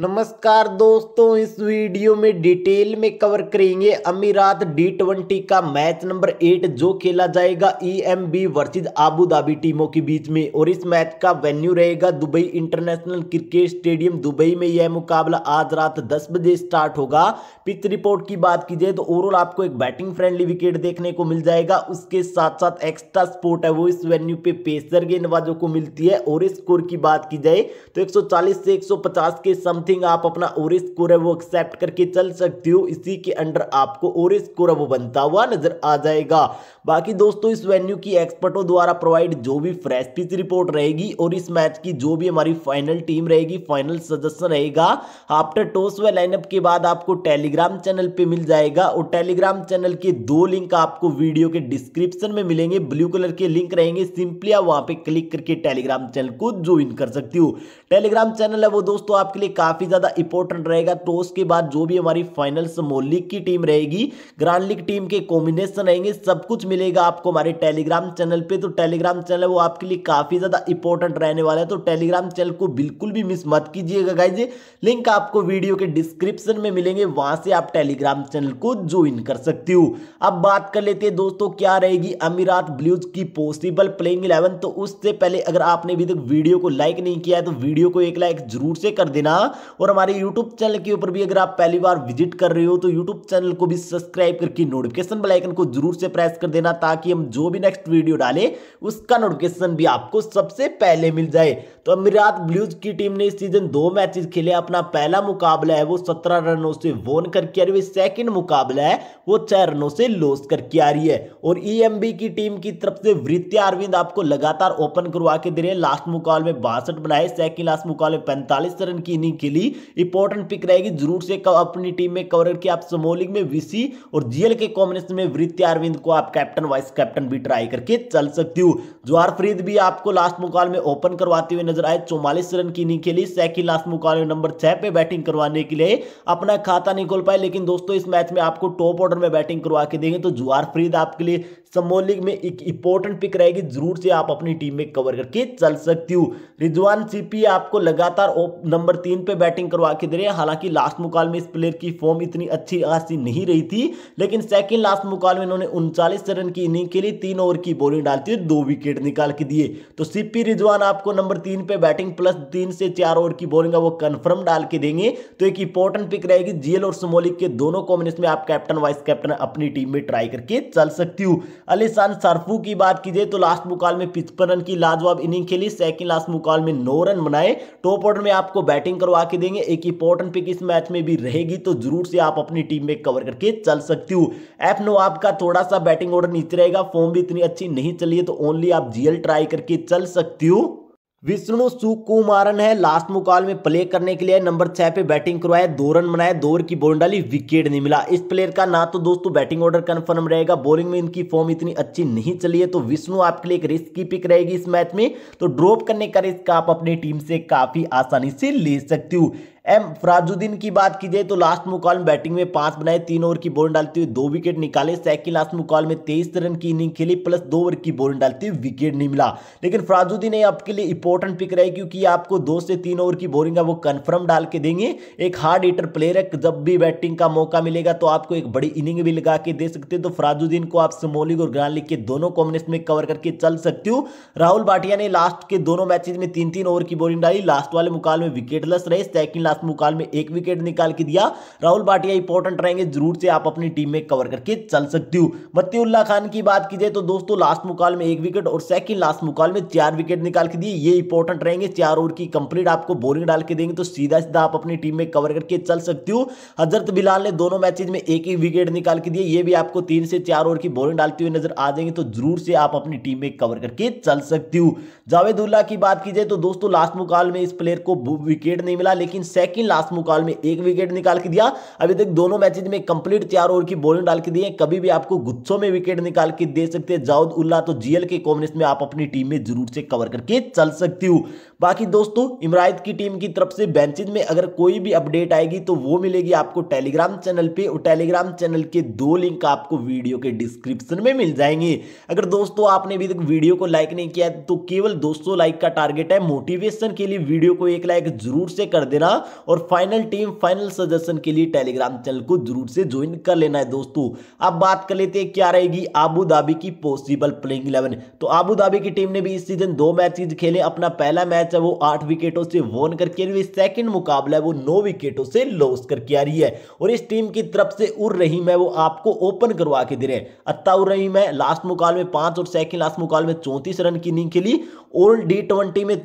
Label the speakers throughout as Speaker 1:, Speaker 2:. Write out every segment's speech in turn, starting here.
Speaker 1: नमस्कार दोस्तों इस वीडियो में डिटेल में कवर करेंगे अमीरात डी ट्वेंटी का मैच नंबर एट जो खेला जाएगा E M B versus Abu Dhabi टीमों के बीच में और इस मैच का वेन्यू रहेगा Dubai International Cricket Stadium Dubai में यह मुकाबला आज रात दस बजे स्टार्ट होगा पिच रिपोर्ट की बात की जाए तो ओवरऑल आपको एक बैटिंग फ्रेंडली विकेट देखने को मिल जाएगा उसके साथ साथ एक्स्ट्रा स्पोर्ट है वो इस वेन्यू पे पेसर गेंदबाजों को मिलती है और स्कोर की बात की जाए तो एक से एक के सम समथिंग आप अपना ओरिस कोर है वो एक्सेप्ट करके चल सकते हो इसी के अंडर आपको ओरिस कोर है वो बनता हुआ नजर आ जाएगा बाकी दोस्तों इस वेन्यू की एक्सपर्टों द्वारा प्रोवाइड जो भी फ्रेश पिच रिपोर्ट रहेगी और इस मैच की जो भी हमारी फाइनल टीम रहेगी फाइनल सजेशन रहेगा आफ्टर टॉस व लाइनअप के बाद आपको टेलीग्राम चैनल पे मिल जाएगा और टेलीग्राम चैनल के दो लिंक आपको वीडियो के डिस्क्रिप्शन में मिलेंगे ब्लू कलर के लिंक रहेंगे सिंपली आप वहां पर क्लिक करके टेलीग्राम चैनल को ज्वाइन कर सकती हो टेलीग्राम चैनल है वो दोस्तों आपके लिए काफी काफी ज्यादा इंपॉर्टेंट रहेगा तो उसके बाद जो भी हमारी फाइनल मोल लीग की टीम रहेगी ग्रांड लीग टीम के कॉम्बिनेशन रहेंगे सब कुछ मिलेगा आपको हमारे टेलीग्राम चैनल पे तो टेलीग्राम चैनल वो आपके लिए काफी ज्यादा इंपॉर्टेंट रहने वाला है तो टेलीग्राम चैनल को बिल्कुल भी मिस मत कीजिएगा गाइज लिंक आपको वीडियो के डिस्क्रिप्शन में मिलेंगे वहां से आप टेलीग्राम चैनल को ज्वाइन कर सकती हो अब बात कर लेते हैं दोस्तों क्या रहेगी अमीरात ब्लूज की पॉसिबल प्लेइंग इलेवन तो उससे पहले अगर आपने अभी तक वीडियो को लाइक नहीं किया है तो वीडियो को एक लाइक जरूर से कर देना और हमारे यूट्यूब चैनल के ऊपर भी अगर आप पहली बार विजिट कर रहे हो तो यूट्यूब चैनल को भी सब्सक्राइब करके नोटिफिकेशन बेलाइकन को जरूर से प्रेस कर देना ताकि हम जो भी नेक्स्ट वीडियो डालें उसका नोटिफिकेशन भी आपको सबसे पहले मिल जाए तो अमीरात ब्लूज की टीम ने इस सीजन दो मैचेस खेले अपना पहला मुकाबला है वो सत्रह रनों से वोन करके आ रही है सेकेंड मुकाबला है वो छह रनों से लॉस करके आ रही है और ईएमबी e की टीम की तरफ से वृत्ति अरविंद आपको लगातार ओपन करवा के दे रहे हैं लास्ट मुकाबले में बासठ बनाए सेकेंड लास्ट मुकाबले में पैंतालीस रन की इनिंग खेली लिए इंपॉर्टेंट पिक रहेगी जरूर से अपनी टीम में कवर करके आप समोलिंग में विसी और जीएल के कॉम्बिनेशन में वृत्ति अरविंद को आप कैप्टन वाइस कैप्टन भी ट्राई करके चल सकती हूँ जवार फरीद भी आपको लास्ट मुकाल में ओपन करवाते हुए नजर आए चौवालीस रन की इनिंग खेली सेकंड लास्ट मुकाल में नंबर छह पे बैटिंग करवाने के लिए अपना खाता नहीं खोल पाए लेकिन दोस्तों इस मैच में आपको टॉप ऑर्डर में बैटिंग करवा के देंगे तो जुआर फरीद आपके लिए समोर लीग में एक इंपॉर्टेंट पिक रहेगी जरूर से आप अपनी टीम में कवर करके चल सकती हूँ रिजवान सीपी आपको लगातार नंबर तीन पे बैटिंग करवा के दे रहे हैं हालांकि लास्ट मुकाल में इस प्लेयर की फॉर्म इतनी अच्छी खासी नहीं रही थी लेकिन सेकंड लास्ट मुकाल में इन्होंने उनचालीस रन की इनिंग के लिए तीन ओवर की बॉलिंग डालती है दो विकेट निकाल के दिए तो सीपी रिजवान आपको नंबर तीन पे बैटिंग प्लस तीन से चार ओवर की बॉलिंग है वो कन्फर्म डाल के देंगे तो एक इंपॉर्टेंट पिक रहेगी जीएल और सुमोलिक के दोनों कॉम्बिनेशन में आप कैप्टन वाइस कैप्टन अपनी टीम में ट्राई करके चल सकती हूँ अलीसान सरफू की बात कीजिए तो लास्ट मुकाल में पिचपन रन की लाजवाब इनिंग खेली सेकंड लास्ट मुकाल में नौ रन बनाए टॉप ऑर्डर में आपको बैटिंग करवा के देंगे एक इंपॉर्टेंट पिक इस मैच में भी रहेगी तो जरूर से आप अपनी टीम में कवर करके चल सकती हो नो आपका थोड़ा सा बैटिंग ऑर्डर नीचे रहेगा फॉर्म भी इतनी अच्छी नहीं चली है तो ओनली आप जीएल ट्राई करके चल सकती हो विष्णु सुकुमारन है लास्ट मुकाबले में प्ले करने के लिए नंबर छह पे बैटिंग करवाया दो रन बनाए दो की बोल डाली विकेट नहीं मिला इस प्लेयर का ना तो दोस्तों बैटिंग ऑर्डर कंफर्म रहेगा बॉलिंग में इनकी फॉर्म इतनी अच्छी नहीं चली है तो विष्णु आपके लिए एक रिस्क की पिक रहेगी इस मैच में तो ड्रॉप करने का रिस्क आप अपनी टीम से काफी आसानी से ले सकती हूँ एम फराजुद्दीन की बात की जाए तो लास्ट मुकाल में बैटिंग में पांच बनाए तीन ओवर की बॉल डालते हुए दो विकेट निकाले सेकंड लास्ट मुकाल में तेईस रन की इनिंग खेली प्लस दो ओवर की बॉल डालते हुए विकेट नहीं मिला लेकिन फराजुद्दीन ये आपके लिए इंपॉर्टेंट पिक रहे क्योंकि आपको दो से तीन ओवर की बोलिंग है वो कन्फर्म डाल के देंगे एक हार्ड हीटर प्लेयर है जब भी बैटिंग का मौका मिलेगा तो आपको एक बड़ी इनिंग भी लगा के दे सकते हो तो फराजुद्दीन को आप समोलिक और ग्रान लीग के दोनों कॉम्बिनेशन में कवर करके चल सकते हो राहुल भाटिया ने लास्ट के दोनों मैचेज में तीन तीन ओवर की बॉलिंग डाली लास्ट वाले मुकाल में विकेटलेस रहे सेकंड लास्ट मुकाल में एक विकेट निकाल के दिया राहुल भाटिया इंपॉर्टेंट रहेंगे जरूर से आप अपनी टीम में कवर करके चल सकती हो मतीउल्ला खान की बात की जाए तो दोस्तों लास्ट मुकाल में एक विकेट और सेकंड लास्ट मुकाल में चार विकेट निकाल के दिए ये इंपॉर्टेंट रहेंगे चार ओवर की कंप्लीट आपको बोलिंग डाल के देंगे तो सीधा सीधा आप अपनी टीम में कवर करके चल सकती हो हजरत बिलाल ने दोनों मैचेज में एक ही विकेट निकाल के दिए ये भी आपको तीन से चार ओवर की बोलिंग डालती हुई नजर आ जाएंगे तो जरूर से आप अपनी टीम में कवर करके चल सकती हो जावेदुल्ला की बात की जाए तो दोस्तों लास्ट मुकाल में इस प्लेयर को विकेट नहीं मिला लेकिन सेकंड लास्ट मुकाल में एक विकेट निकाल के दिया अभी तक दोनों मैचेज में कंप्लीट चार ओवर की बॉलिंग डाल के दिए कभी भी आपको गुस्सों में विकेट निकाल के दे सकते हैं जावेद उल्ला तो जीएल के कॉम्बिनेशन में आप अपनी टीम में जरूर से कवर करके चल सकती हूँ बाकी दोस्तों इमरायत की टीम की तरफ से बेंचेज में अगर कोई भी अपडेट आएगी तो वो मिलेगी आपको टेलीग्राम चैनल पे और टेलीग्राम चैनल के दो लिंक आपको वीडियो के डिस्क्रिप्शन में मिल जाएंगे अगर दोस्तों आपने अभी तक वीडियो को लाइक नहीं किया तो केवल केवल 200 लाइक का टारगेट है मोटिवेशन के लिए वीडियो को एक लाइक जरूर से कर देना और फाइनल टीम फाइनल सजेशन के लिए टेलीग्राम चैनल को जरूर से ज्वाइन कर लेना है दोस्तों अब बात कर लेते हैं क्या रहेगी आबू धाबी की पॉसिबल प्लेइंग इलेवन तो आबू धाबी की टीम ने भी इस सीजन दो मैचेज खेले अपना पहला मैच है वो आठ विकेटों से वोन करके सेकेंड मुकाबला है वो नौ विकेटों से लॉस करके आ रही है और इस टीम की तरफ से उर रहीम है वो आपको ओपन करवा के दे रहे हैं अत्ता उर रहीम है लास्ट मुकाल में पांच और सेकेंड लास्ट मुकाल में चौंतीस रन की इनिंग खेली ओल्ड डी ट्वेंटी में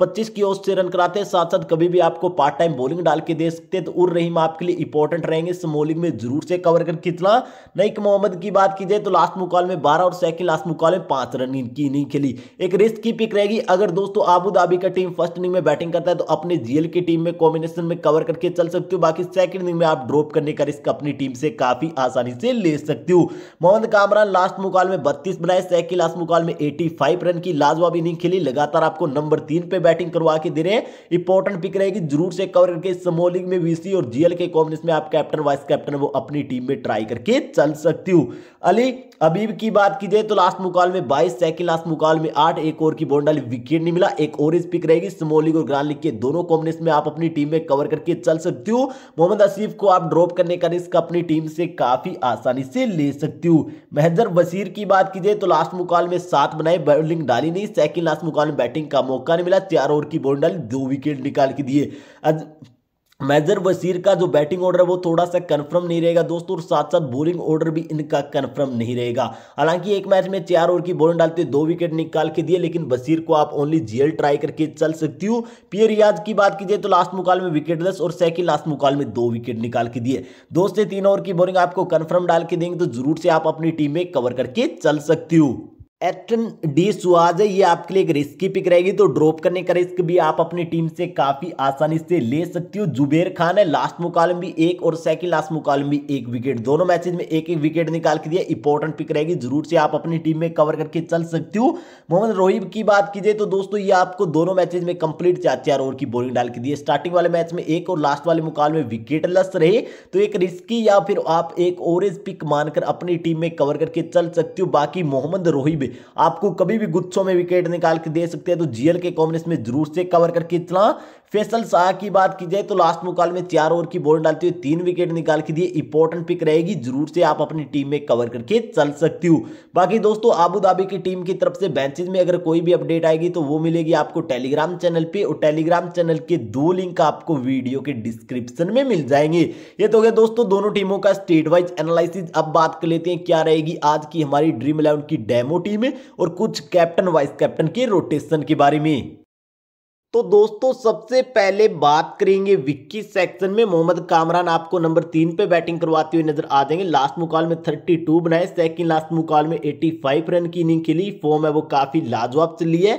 Speaker 1: पच्चीस की ओर से रन कराते हैं साथ साथ कभी भी आपको पार्ट टाइम बॉलिंग डाल के दे सकते हैं तो उर रहीम आपके लिए इंपॉर्टेंट रहेंगे इस बॉलिंग में जरूर से कवर करके खींचना नईक मोहम्मद की बात की जाए तो लास्ट मुकाल में बारह और सेकंड लास्ट मुकाल में पांच रन इनकी नहीं खेली एक रिस्क की पिक रहेगी अगर दोस्तों आबू धाबी का टीम फर्स्ट इनिंग में बैटिंग करता है तो अपने जीएल की टीम में कॉम्बिनेशन में कवर करके चल सकते हो बाकी सेकंड इनिंग में आप ड्रॉप करने का रिस्क अपनी टीम से काफी आसानी से ले सकते हो मोहम्मद कामरान लास्ट मुकाल में बत्तीस बनाए सेकंड लास्ट मुकाल में एटी रन की लाजवाब इनिंग खेली डेली लगातार आपको नंबर तीन पे बैटिंग करवा के दे रहे हैं इंपॉर्टेंट पिक रहेगी जरूर से कवर करके समोलिंग में वीसी और जीएल के कॉम्बिनेशन में आप कैप्टन वाइस कैप्टन वो अपनी टीम में ट्राई करके चल सकती हूँ अली अबीब की बात की जाए तो लास्ट मुकाल में 22 सेकंड लास्ट मुकाल में आठ एक ओवर की बॉन्ड बाउंड्री विकेट नहीं मिला एक और पिक रहेगी स्मॉल लीग और ग्रांड लीग के दोनों कॉम्बिनेशन में आप अपनी टीम में कवर करके चल सकते हो मोहम्मद आसिफ को आप ड्रॉप करने का रिस्क अपनी टीम से काफी आसानी से ले सकते हो महजर बशीर की बात की जाए तो लास्ट मुकाल में सात बनाए बॉलिंग डाली नहीं सेकंड लास्ट मुकाल में बैटिंग का मौका नहीं मिला चार ओवर की बाउंड्री दो विकेट निकाल के दिए मैजर वसीर का जो बैटिंग ऑर्डर है वो थोड़ा सा कन्फर्म नहीं रहेगा दोस्तों और साथ साथ बॉलिंग ऑर्डर भी इनका कन्फर्म नहीं रहेगा हालांकि एक मैच में चार ओवर की बॉलिंग डालते दो विकेट निकाल के दिए लेकिन वसीर को आप ओनली जीएल ट्राई करके चल सकती हूँ पीए रियाज की बात कीजिए तो लास्ट मुकाल में विकेट दस और सेकेंड लास्ट मुकाल में दो विकेट निकाल के दिए दो से तीन ओवर की बॉलिंग आपको कन्फर्म डाल के देंगे तो जरूर से आप अपनी टीम में कवर करके चल सकती हूँ एक्टन डी सुहाज है ये आपके लिए एक रिस्की पिक रहेगी तो ड्रॉप करने का रिस्क भी आप अपनी टीम से काफी आसानी से ले सकती हो जुबेर खान है लास्ट मुकालम भी एक और सेकंड लास्ट मुकालम भी एक विकेट दोनों मैचेज में एक एक विकेट निकाल के दिया इंपॉर्टेंट पिक रहेगी जरूर से आप अपनी टीम में कवर करके चल सकती हो मोहम्मद रोहिब की बात की जाए तो दोस्तों ये आपको दोनों मैचेज में कंप्लीट चार चार ओवर की बॉलिंग डाल के दिए स्टार्टिंग वाले मैच में एक और लास्ट वाले मुकाल में लस रहे तो एक रिस्की या फिर आप एक ओवरेज पिक मानकर अपनी टीम में कवर करके चल सकती हो बाकी मोहम्मद रोहिब भी आपको कभी भी गुच्छों में विकेट निकाल के दे सकते हैं तो जीएल के कॉम्बिनेशन में जरूर से कवर करके इतना फैसल शाह की बात की जाए तो लास्ट मुकाल में चार ओवर की बॉल डालते हुए तीन विकेट निकाल के दिए इंपॉर्टेंट पिक रहेगी जरूर से आप अपनी टीम में कवर करके चल सकती हो बाकी दोस्तों आबू धाबी की टीम की तरफ से बेंचेज में अगर कोई भी अपडेट आएगी तो वो मिलेगी आपको टेलीग्राम चैनल पे और टेलीग्राम चैनल के दो लिंक आपको वीडियो के डिस्क्रिप्शन में मिल जाएंगे ये तो गया दोस्तों दोनों टीमों का स्टेट वाइज एनालिसिस अब बात कर लेते हैं क्या रहेगी आज की हमारी ड्रीम इलेवन की डेमो टीम में और कुछ कैप्टन वाइस कैप्टन के रोटेशन के बारे में तो दोस्तों सबसे पहले बात करेंगे विक्की सेक्शन में मोहम्मद कामरान आपको नंबर तीन पे बैटिंग करवाते हुए नजर आ जाएंगे लास्ट मुकाल में 32 बनाए सेकंड लास्ट मुकाल में 85 रन की इनिंग खेली फॉर्म है वो काफी लाजवाब चली है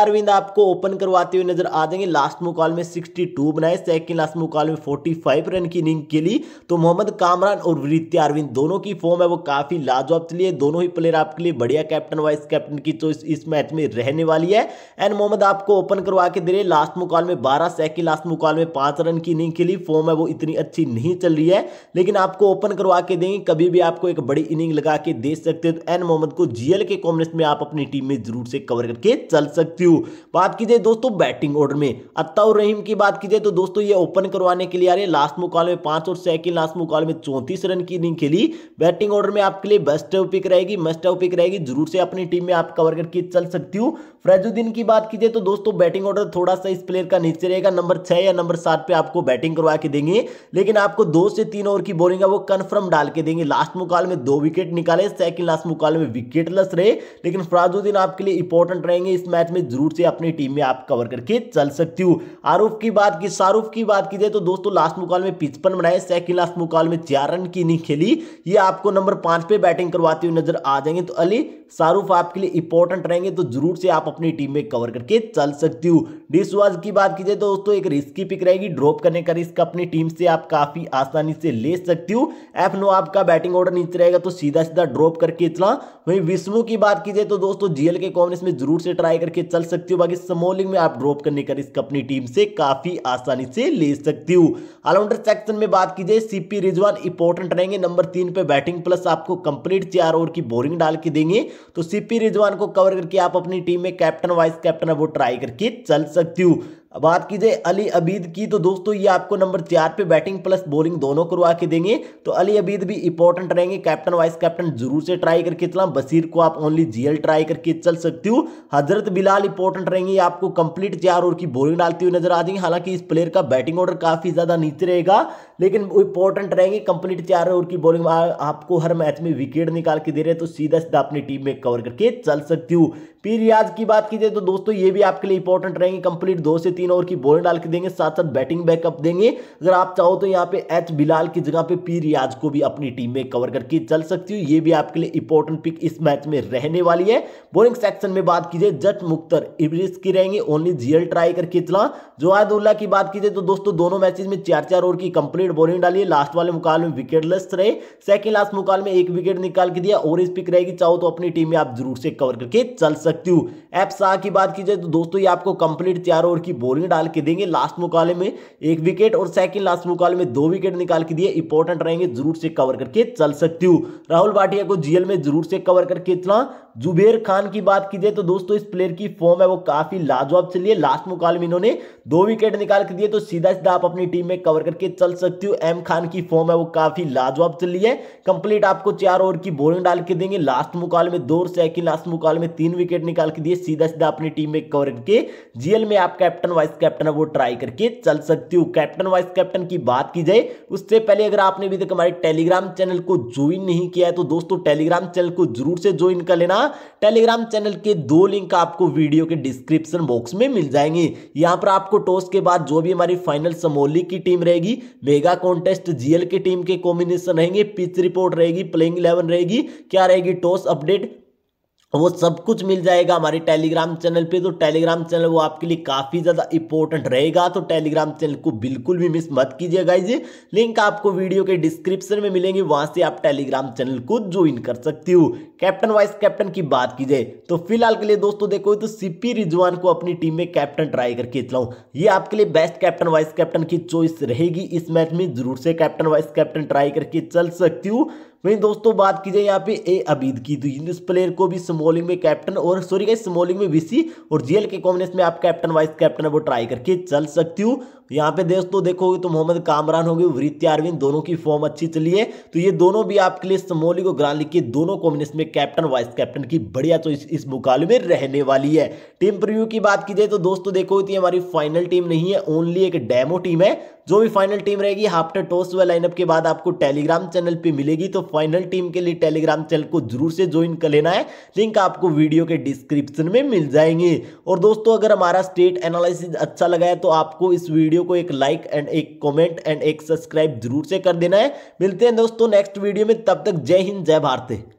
Speaker 1: अरविंद आपको ओपन करवाते हुए नजर आ जाएंगे लास्ट मुकाल में 62 बनाए सेकेंड लास्ट मुकाल में 45 रन की इनिंग खेली तो मोहम्मद कामरान और अरविंद दोनों की फॉर्म है वो काफी लाजवाब चली है दोनों ही प्लेयर आपके लिए बढ़िया कैप्टन वाइस कैप्टन की चोइस इस मैच में रहने वाली है एंड मोहम्मद आपको ओपन करवा के दे लास्ट मुकाल में बारह सैक की लास्ट मुकाल में पांच रन की इनिंग खेली फॉर्म है वो इतनी अच्छी नहीं चल रही है लेकिन आपको ओपन करवा के देंगे कभी भी आपको एक बड़ी इनिंग लगा के दे सकते हो तो एन मोहम्मद को जीएल के कॉम्बिनेशन में आप अपनी टीम में जरूर से कवर करके चल सकती हो बात कीजिए दोस्तों बैटिंग ऑर्डर में अत्ताउर रहीम की बात कीजिए तो दोस्तों ये ओपन करवाने के लिए आ रही है लास्ट मुकाल में पांच और सेकेंड लास्ट मुकाल में चौंतीस रन की इनिंग खेली बैटिंग ऑर्डर में आपके लिए बेस्ट पिक रहेगी मस्ट पिक रहेगी जरूर से अपनी टीम में आप कवर करके चल सकती हूँ फ्रेजुद्दीन की बात कीजिए तो दोस्तों बैटिंग ऑर्डर थोड़ा सा इस प्लेयर का नीचे रहेगा नंबर छह या नंबर सात पे आपको बैटिंग करवा के देंगे लेकिन आपको दो से तीन ओवर की बॉलिंग है वो कन्फर्म डाल के देंगे लास्ट मुकाल में दो विकेट निकाले सेकंड लास्ट मुकाल में विकेटलेस रहे लेकिन फराजुद्दीन आपके लिए इंपॉर्टेंट रहेंगे इस मैच में जरूर से अपनी टीम में आप कवर करके चल सकती हूँ आरूफ की बात की शाहरुख की बात कीजिए तो दोस्तों लास्ट मुकाल में पिचपन बनाए सेकंड लास्ट मुकाल में चार रन की इनिंग खेली ये आपको नंबर पांच पे बैटिंग करवाते हुए नजर आ जाएंगे तो अली शाहरुख आपके लिए इंपॉर्टेंट रहेंगे तो जरूर से आप अपनी टीम में कवर करके चल सकती हूँ डिशवाज की बात की जाए तो दोस्तों एक रिस्की पिक रहेगी ड्रॉप करने का रिस्क अपनी टीम से आप काफी आसानी से ले सकती हूँ एफ नो आपका बैटिंग ऑर्डर नीचे रहेगा तो सीधा सीधा ड्रॉप करके चला वहीं विष्णु की बात की जाए तो दोस्तों जीएल के कॉर्नर्स में जरूर से ट्राई करके चल सकती हूँ बाकी समोलिंग में आप ड्रॉप करने का रिस्क अपनी टीम से काफी आसानी से ले सकती हूँ ऑलराउंडर सेक्शन में बात की जाए सीपी रिजवान इंपॉर्टेंट रहेंगे नंबर तीन पे बैटिंग प्लस आपको कंप्लीट चार ओवर की बोरिंग डाल के देंगे तो सीपी रिजवान को कवर करके आप अपनी टीम में कैप्टन वाइस कैप्टन है वो ट्राई करके चल सकती हूँ बात की जाए अली अबीद की तो दोस्तों ये आपको नंबर चार पे बैटिंग प्लस बॉलिंग दोनों करवा के देंगे तो अली अबीद भी इंपॉर्टेंट रहेंगे कैप्टन वाइस कैप्टन जरूर से ट्राई करके चला बसीर को आप ओनली जीएल ट्राई करके चल सकती हो हजरत बिलाल इंपॉर्टेंट रहेंगे आपको कंप्लीट चार ओवर की बॉलिंग डालती हुई नजर आ जाएंगे हालांकि इस प्लेयर का बैटिंग ऑर्डर काफी ज्यादा नीचे रहेगा लेकिन वो इंपॉर्टेंट रहेंगे कंप्लीट चार ओवर की बॉलिंग आपको हर मैच में विकेट निकाल के दे रहे तो सीधा सीधा अपनी टीम में कवर करके चल सकती हूँ पी रियाज की बात की जाए तो दोस्तों ये भी आपके लिए इंपॉर्टेंट रहेंगे कंप्लीट दो से तीन तीन ओवर की बोलें डाल के देंगे साथ साथ बैटिंग बैकअप देंगे अगर आप चाहो तो यहाँ पे एच बिलाल की जगह पे पी रियाज को भी अपनी टीम में कवर करके चल सकती हूँ ये भी आपके लिए इंपॉर्टेंट पिक इस मैच में रहने वाली है बोलिंग सेक्शन में बात कीजिए जट मुख्तर इब्रिस की रहेंगे ओनली जीएल ट्राई करके चला जो जोहादुल्ला की बात कीजिए तो दोस्तों दोनों मैचेज में चार चार ओवर की कंप्लीट बॉलिंग डाली है लास्ट वाले मुकाबले में विकेटलेस रहे सेकेंड लास्ट मुकाल में एक विकेट निकाल के दिया और इस पिक रहेगी चाहो तो अपनी टीम में आप जरूर से कवर करके चल सकती हूँ एप शाह की बात कीजिए तो दोस्तों ये आपको कंप्लीट चार ओवर की बॉलिंग बोरिंग डाल के देंगे लास्ट मुकाबले में एक विकेट और सेकंड लास्ट मुकाबले में दो विकेट निकाल के दिए इंपॉर्टेंट रहेंगे जरूर से कवर करके चल सकती हूँ राहुल भाटिया को जीएल में जरूर से कवर करके इतना जुबेर खान की बात की जाए तो दोस्तों इस प्लेयर की फॉर्म है वो काफी लाजवाब चली है लास्ट मुकाल में इन्होंने दो विकेट निकाल के दिए तो सीधा सीधा आप अपनी टीम में कवर करके चल सकते हो एम खान की फॉर्म है वो काफी लाजवाब चली है कंप्लीट आपको चार ओवर की बोलिंग डाल के देंगे लास्ट मुकाल में दो सेकंड लास्ट मुकाल में तीन विकेट निकाल के दिए सीधा सीधा अपनी टीम में कवर करके जीएल में आप कैप्टन वाइस कैप्टन है वो ट्राई करके चल सकते हो कैप्टन वाइस कैप्टन की बात की जाए उससे पहले अगर आपने अभी तक हमारे टेलीग्राम चैनल को ज्वाइन नहीं किया है तो दोस्तों टेलीग्राम चैनल को जरूर से ज्वाइन कर लेना टेलीग्राम चैनल के दो लिंक आपको वीडियो के डिस्क्रिप्शन बॉक्स में मिल जाएंगे यहाँ पर आपको टॉस के बाद जो भी हमारी फाइनल समोली की टीम रहेगी मेगा कॉन्टेस्ट जीएल की टीम के कॉम्बिनेशन रहेंगे पिच रिपोर्ट रहेगी प्लेइंग इलेवन रहेगी क्या रहेगी टॉस अपडेट तो वो सब कुछ मिल जाएगा हमारे टेलीग्राम चैनल पे तो टेलीग्राम चैनल वो आपके लिए काफ़ी ज़्यादा इंपॉर्टेंट रहेगा तो टेलीग्राम चैनल को बिल्कुल भी मिस मत कीजिएगा जी लिंक आपको वीडियो के डिस्क्रिप्शन में मिलेंगे वहाँ से आप टेलीग्राम चैनल को ज्वाइन कर सकती हो कैप्टन वाइस कैप्टन की बात की जाए तो फिलहाल के लिए दोस्तों देखो तो सी रिजवान को अपनी टीम में कैप्टन ट्राई करके चलाऊँ ये आपके लिए बेस्ट कैप्टन वाइस कैप्टन की चॉइस रहेगी इस मैच में जरूर से कैप्टन वाइस कैप्टन ट्राई करके चल सकती हूँ वहीं दोस्तों बात की जाए यहाँ पे ए अबीद की तो इस प्लेयर को भी स्मॉलिंग में कैप्टन और सॉरी गाइस स्मॉलिंग में वीसी और जीएल के कॉम्बिनेशन में आप कैप्टन वाइस कैप्टन वो ट्राई करके चल सकती हूँ यहाँ पे दोस्तों देखोगे तो मोहम्मद कामरान होगी वृत्या अरविंद दोनों की फॉर्म अच्छी चली है तो ये दोनों भी आपके लिए समोली को ग्रांड लिख के दोनों कॉम्बिनेशन में कैप्टन वाइस कैप्टन की बढ़िया चॉइस तो इस मुकाबले में रहने वाली है टीम प्रिव्यू की बात की जाए तो दोस्तों देखो तो ये हमारी फाइनल टीम नहीं है ओनली एक डेमो टीम है जो भी फाइनल टीम रहेगी हाफ्टर टॉस व लाइनअप के बाद आपको टेलीग्राम चैनल पे मिलेगी तो फाइनल टीम के लिए टेलीग्राम चैनल को जरूर से ज्वाइन कर लेना है लिंक आपको वीडियो के डिस्क्रिप्शन में मिल जाएंगे और दोस्तों अगर हमारा स्टेट एनालिसिस अच्छा लगा है तो आपको इस वीडियो वीडियो को एक लाइक एंड एक कॉमेंट एंड एक सब्सक्राइब जरूर से कर देना है मिलते हैं दोस्तों नेक्स्ट वीडियो में तब तक जय हिंद जय भारत